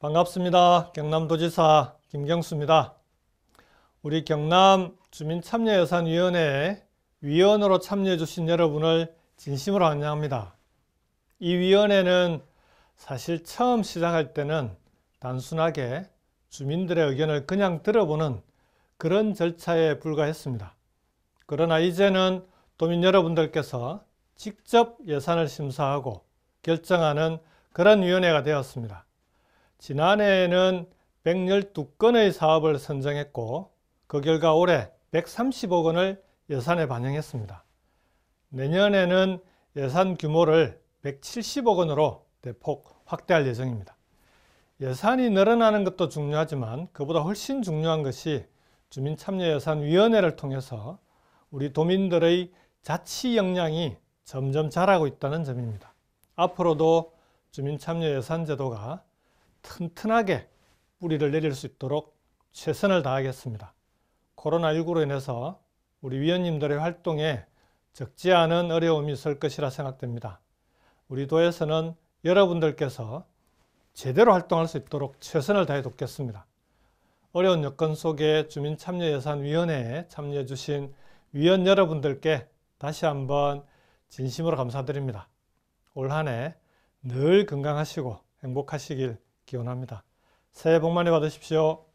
반갑습니다. 경남도지사 김경수입니다. 우리 경남 주민참여예산위원회 위원으로 참여해 주신 여러분을 진심으로 환영합니다. 이 위원회는 사실 처음 시작할 때는 단순하게 주민들의 의견을 그냥 들어보는 그런 절차에 불과했습니다. 그러나 이제는 도민 여러분들께서 직접 예산을 심사하고 결정하는 그런 위원회가 되었습니다. 지난해에는 112건의 사업을 선정했고 그 결과 올해 130억 원을 예산에 반영했습니다. 내년에는 예산 규모를 170억 원으로 대폭 확대할 예정입니다. 예산이 늘어나는 것도 중요하지만 그보다 훨씬 중요한 것이 주민참여예산위원회를 통해서 우리 도민들의 자치 역량이 점점 자라고 있다는 점입니다. 앞으로도 주민참여예산제도가 튼튼하게 뿌리를 내릴 수 있도록 최선을 다하겠습니다. 코로나19로 인해서 우리 위원님들의 활동에 적지 않은 어려움이 있을 것이라 생각됩니다. 우리 도에서는 여러분들께서 제대로 활동할 수 있도록 최선을 다해 돕겠습니다. 어려운 여건 속에 주민참여예산위원회에 참여해 주신 위원 여러분들께 다시 한번 진심으로 감사드립니다. 올 한해 늘 건강하시고 행복하시길 기원합니다. 새해 복 많이 받으십시오.